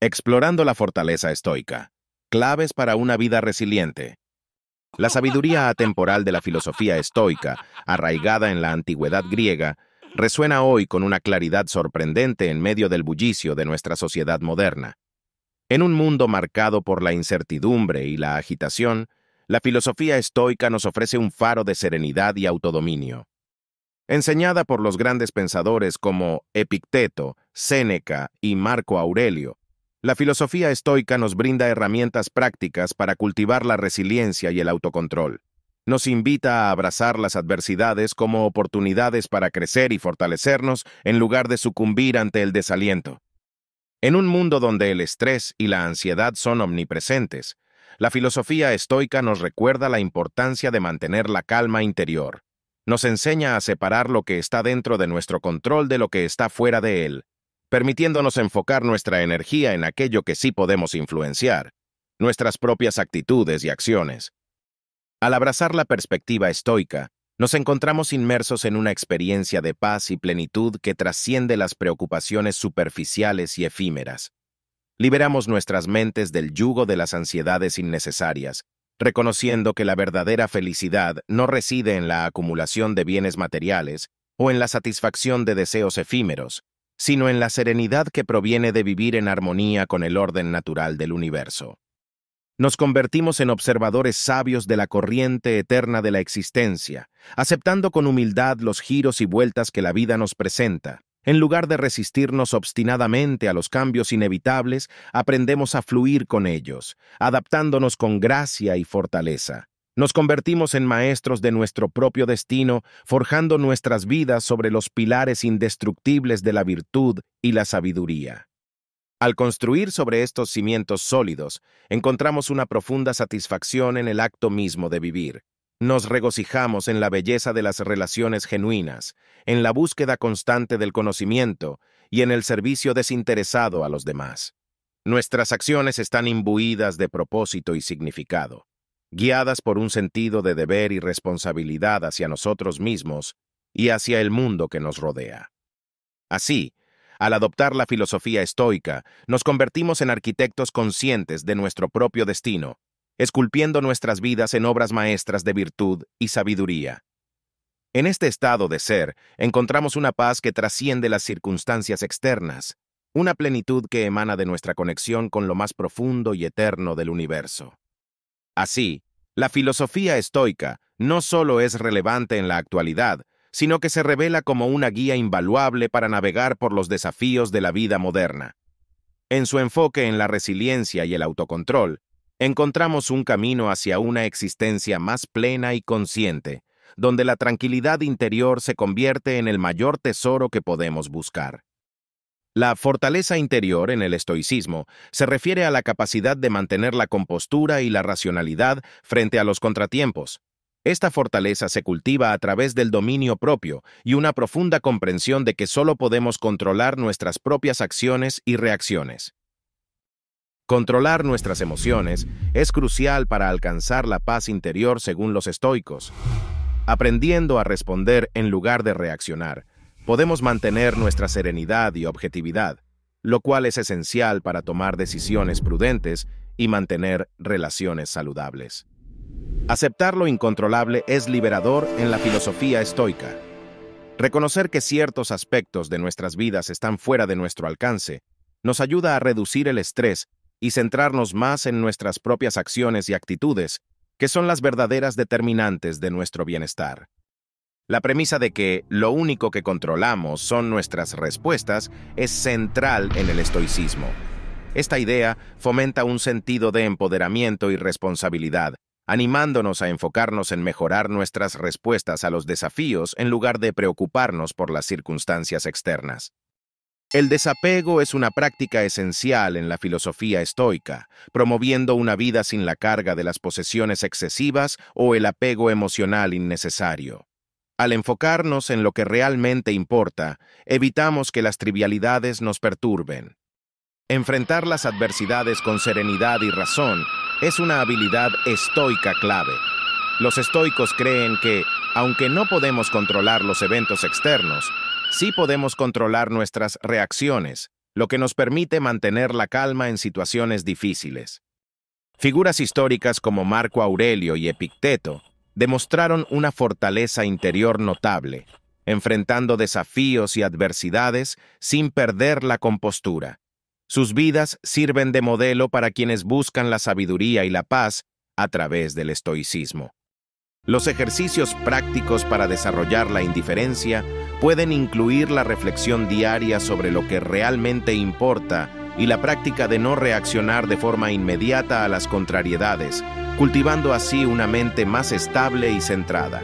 Explorando la fortaleza estoica. Claves para una vida resiliente. La sabiduría atemporal de la filosofía estoica, arraigada en la antigüedad griega, resuena hoy con una claridad sorprendente en medio del bullicio de nuestra sociedad moderna. En un mundo marcado por la incertidumbre y la agitación, la filosofía estoica nos ofrece un faro de serenidad y autodominio. Enseñada por los grandes pensadores como Epicteto, Séneca y Marco Aurelio, la filosofía estoica nos brinda herramientas prácticas para cultivar la resiliencia y el autocontrol. Nos invita a abrazar las adversidades como oportunidades para crecer y fortalecernos en lugar de sucumbir ante el desaliento. En un mundo donde el estrés y la ansiedad son omnipresentes, la filosofía estoica nos recuerda la importancia de mantener la calma interior. Nos enseña a separar lo que está dentro de nuestro control de lo que está fuera de él, permitiéndonos enfocar nuestra energía en aquello que sí podemos influenciar, nuestras propias actitudes y acciones. Al abrazar la perspectiva estoica, nos encontramos inmersos en una experiencia de paz y plenitud que trasciende las preocupaciones superficiales y efímeras. Liberamos nuestras mentes del yugo de las ansiedades innecesarias, reconociendo que la verdadera felicidad no reside en la acumulación de bienes materiales o en la satisfacción de deseos efímeros, sino en la serenidad que proviene de vivir en armonía con el orden natural del universo. Nos convertimos en observadores sabios de la corriente eterna de la existencia, aceptando con humildad los giros y vueltas que la vida nos presenta. En lugar de resistirnos obstinadamente a los cambios inevitables, aprendemos a fluir con ellos, adaptándonos con gracia y fortaleza. Nos convertimos en maestros de nuestro propio destino, forjando nuestras vidas sobre los pilares indestructibles de la virtud y la sabiduría. Al construir sobre estos cimientos sólidos, encontramos una profunda satisfacción en el acto mismo de vivir. Nos regocijamos en la belleza de las relaciones genuinas, en la búsqueda constante del conocimiento y en el servicio desinteresado a los demás. Nuestras acciones están imbuidas de propósito y significado guiadas por un sentido de deber y responsabilidad hacia nosotros mismos y hacia el mundo que nos rodea. Así, al adoptar la filosofía estoica, nos convertimos en arquitectos conscientes de nuestro propio destino, esculpiendo nuestras vidas en obras maestras de virtud y sabiduría. En este estado de ser, encontramos una paz que trasciende las circunstancias externas, una plenitud que emana de nuestra conexión con lo más profundo y eterno del universo. Así, la filosofía estoica no solo es relevante en la actualidad, sino que se revela como una guía invaluable para navegar por los desafíos de la vida moderna. En su enfoque en la resiliencia y el autocontrol, encontramos un camino hacia una existencia más plena y consciente, donde la tranquilidad interior se convierte en el mayor tesoro que podemos buscar. La fortaleza interior en el estoicismo se refiere a la capacidad de mantener la compostura y la racionalidad frente a los contratiempos. Esta fortaleza se cultiva a través del dominio propio y una profunda comprensión de que solo podemos controlar nuestras propias acciones y reacciones. Controlar nuestras emociones es crucial para alcanzar la paz interior según los estoicos aprendiendo a responder en lugar de reaccionar, podemos mantener nuestra serenidad y objetividad, lo cual es esencial para tomar decisiones prudentes y mantener relaciones saludables. Aceptar lo incontrolable es liberador en la filosofía estoica. Reconocer que ciertos aspectos de nuestras vidas están fuera de nuestro alcance nos ayuda a reducir el estrés y centrarnos más en nuestras propias acciones y actitudes, que son las verdaderas determinantes de nuestro bienestar. La premisa de que lo único que controlamos son nuestras respuestas es central en el estoicismo. Esta idea fomenta un sentido de empoderamiento y responsabilidad, animándonos a enfocarnos en mejorar nuestras respuestas a los desafíos en lugar de preocuparnos por las circunstancias externas. El desapego es una práctica esencial en la filosofía estoica, promoviendo una vida sin la carga de las posesiones excesivas o el apego emocional innecesario. Al enfocarnos en lo que realmente importa, evitamos que las trivialidades nos perturben. Enfrentar las adversidades con serenidad y razón es una habilidad estoica clave. Los estoicos creen que, aunque no podemos controlar los eventos externos, sí podemos controlar nuestras reacciones, lo que nos permite mantener la calma en situaciones difíciles. Figuras históricas como Marco Aurelio y Epicteto demostraron una fortaleza interior notable, enfrentando desafíos y adversidades sin perder la compostura. Sus vidas sirven de modelo para quienes buscan la sabiduría y la paz a través del estoicismo. Los ejercicios prácticos para desarrollar la indiferencia pueden incluir la reflexión diaria sobre lo que realmente importa y la práctica de no reaccionar de forma inmediata a las contrariedades, cultivando así una mente más estable y centrada.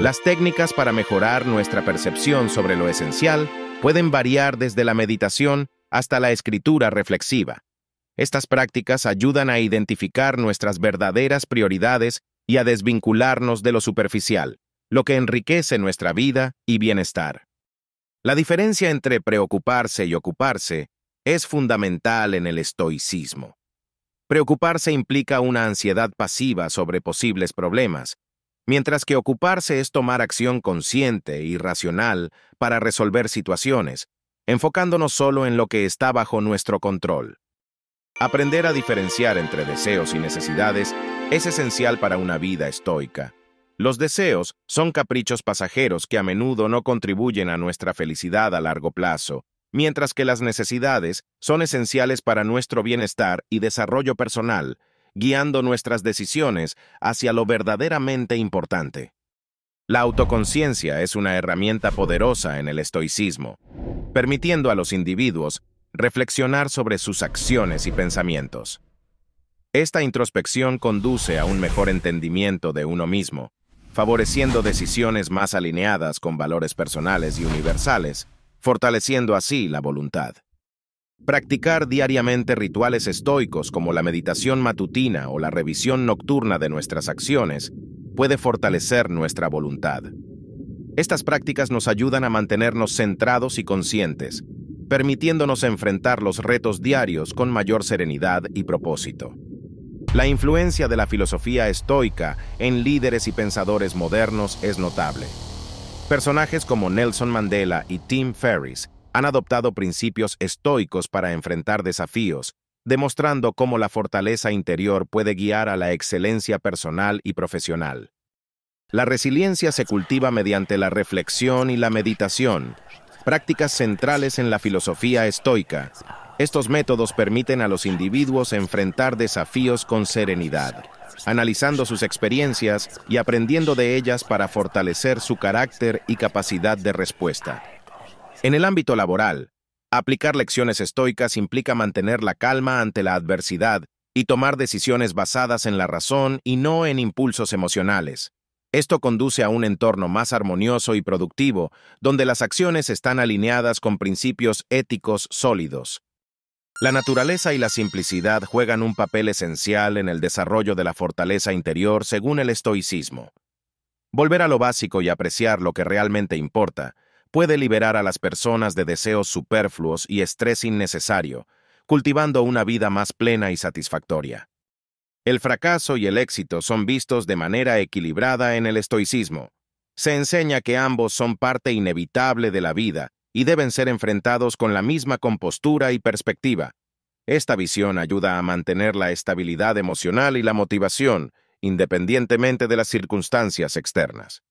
Las técnicas para mejorar nuestra percepción sobre lo esencial pueden variar desde la meditación hasta la escritura reflexiva. Estas prácticas ayudan a identificar nuestras verdaderas prioridades y a desvincularnos de lo superficial, lo que enriquece nuestra vida y bienestar. La diferencia entre preocuparse y ocuparse es fundamental en el estoicismo. Preocuparse implica una ansiedad pasiva sobre posibles problemas, mientras que ocuparse es tomar acción consciente y racional para resolver situaciones, enfocándonos solo en lo que está bajo nuestro control. Aprender a diferenciar entre deseos y necesidades es esencial para una vida estoica. Los deseos son caprichos pasajeros que a menudo no contribuyen a nuestra felicidad a largo plazo, mientras que las necesidades son esenciales para nuestro bienestar y desarrollo personal, guiando nuestras decisiones hacia lo verdaderamente importante. La autoconciencia es una herramienta poderosa en el estoicismo, permitiendo a los individuos reflexionar sobre sus acciones y pensamientos. Esta introspección conduce a un mejor entendimiento de uno mismo, favoreciendo decisiones más alineadas con valores personales y universales, fortaleciendo así la voluntad. Practicar diariamente rituales estoicos como la meditación matutina o la revisión nocturna de nuestras acciones puede fortalecer nuestra voluntad. Estas prácticas nos ayudan a mantenernos centrados y conscientes, permitiéndonos enfrentar los retos diarios con mayor serenidad y propósito. La influencia de la filosofía estoica en líderes y pensadores modernos es notable. Personajes como Nelson Mandela y Tim Ferriss han adoptado principios estoicos para enfrentar desafíos, demostrando cómo la fortaleza interior puede guiar a la excelencia personal y profesional. La resiliencia se cultiva mediante la reflexión y la meditación, prácticas centrales en la filosofía estoica. Estos métodos permiten a los individuos enfrentar desafíos con serenidad analizando sus experiencias y aprendiendo de ellas para fortalecer su carácter y capacidad de respuesta. En el ámbito laboral, aplicar lecciones estoicas implica mantener la calma ante la adversidad y tomar decisiones basadas en la razón y no en impulsos emocionales. Esto conduce a un entorno más armonioso y productivo, donde las acciones están alineadas con principios éticos sólidos. La naturaleza y la simplicidad juegan un papel esencial en el desarrollo de la fortaleza interior según el estoicismo. Volver a lo básico y apreciar lo que realmente importa puede liberar a las personas de deseos superfluos y estrés innecesario, cultivando una vida más plena y satisfactoria. El fracaso y el éxito son vistos de manera equilibrada en el estoicismo. Se enseña que ambos son parte inevitable de la vida y deben ser enfrentados con la misma compostura y perspectiva. Esta visión ayuda a mantener la estabilidad emocional y la motivación, independientemente de las circunstancias externas.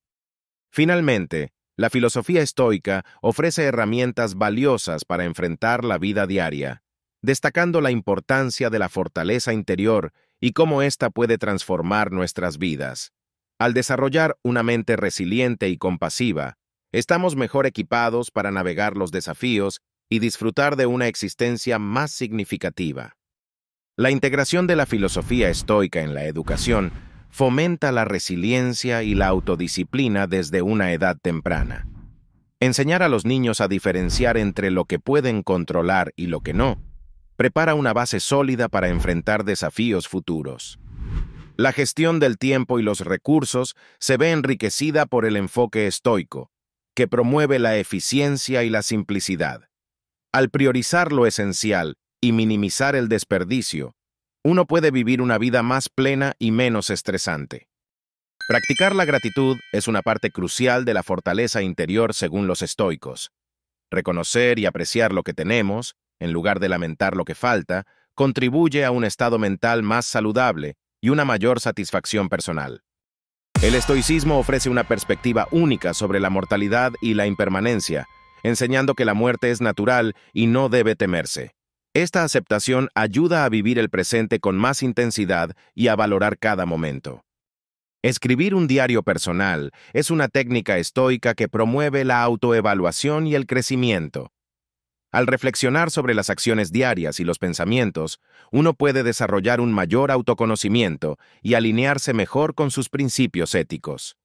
Finalmente, la filosofía estoica ofrece herramientas valiosas para enfrentar la vida diaria, destacando la importancia de la fortaleza interior y cómo ésta puede transformar nuestras vidas. Al desarrollar una mente resiliente y compasiva, estamos mejor equipados para navegar los desafíos y disfrutar de una existencia más significativa. La integración de la filosofía estoica en la educación fomenta la resiliencia y la autodisciplina desde una edad temprana. Enseñar a los niños a diferenciar entre lo que pueden controlar y lo que no, prepara una base sólida para enfrentar desafíos futuros. La gestión del tiempo y los recursos se ve enriquecida por el enfoque estoico, que promueve la eficiencia y la simplicidad. Al priorizar lo esencial y minimizar el desperdicio, uno puede vivir una vida más plena y menos estresante. Practicar la gratitud es una parte crucial de la fortaleza interior según los estoicos. Reconocer y apreciar lo que tenemos, en lugar de lamentar lo que falta, contribuye a un estado mental más saludable y una mayor satisfacción personal. El estoicismo ofrece una perspectiva única sobre la mortalidad y la impermanencia, enseñando que la muerte es natural y no debe temerse. Esta aceptación ayuda a vivir el presente con más intensidad y a valorar cada momento. Escribir un diario personal es una técnica estoica que promueve la autoevaluación y el crecimiento. Al reflexionar sobre las acciones diarias y los pensamientos, uno puede desarrollar un mayor autoconocimiento y alinearse mejor con sus principios éticos.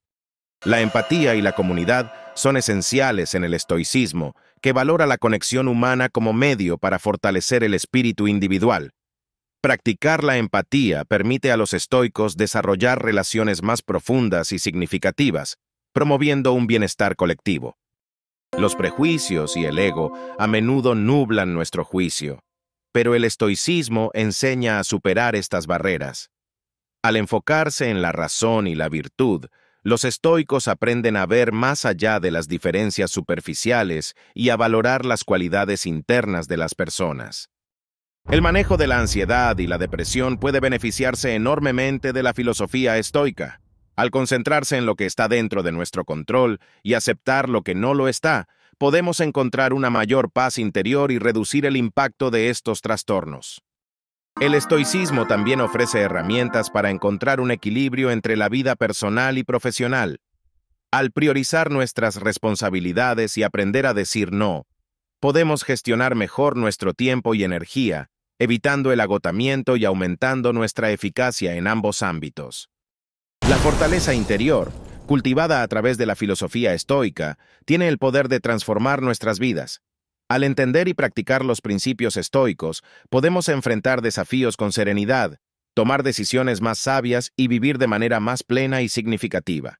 La empatía y la comunidad son esenciales en el estoicismo, que valora la conexión humana como medio para fortalecer el espíritu individual. Practicar la empatía permite a los estoicos desarrollar relaciones más profundas y significativas, promoviendo un bienestar colectivo. Los prejuicios y el ego a menudo nublan nuestro juicio, pero el estoicismo enseña a superar estas barreras. Al enfocarse en la razón y la virtud, los estoicos aprenden a ver más allá de las diferencias superficiales y a valorar las cualidades internas de las personas. El manejo de la ansiedad y la depresión puede beneficiarse enormemente de la filosofía estoica. Al concentrarse en lo que está dentro de nuestro control y aceptar lo que no lo está, podemos encontrar una mayor paz interior y reducir el impacto de estos trastornos. El estoicismo también ofrece herramientas para encontrar un equilibrio entre la vida personal y profesional. Al priorizar nuestras responsabilidades y aprender a decir no, podemos gestionar mejor nuestro tiempo y energía, evitando el agotamiento y aumentando nuestra eficacia en ambos ámbitos. La fortaleza interior, cultivada a través de la filosofía estoica, tiene el poder de transformar nuestras vidas. Al entender y practicar los principios estoicos, podemos enfrentar desafíos con serenidad, tomar decisiones más sabias y vivir de manera más plena y significativa.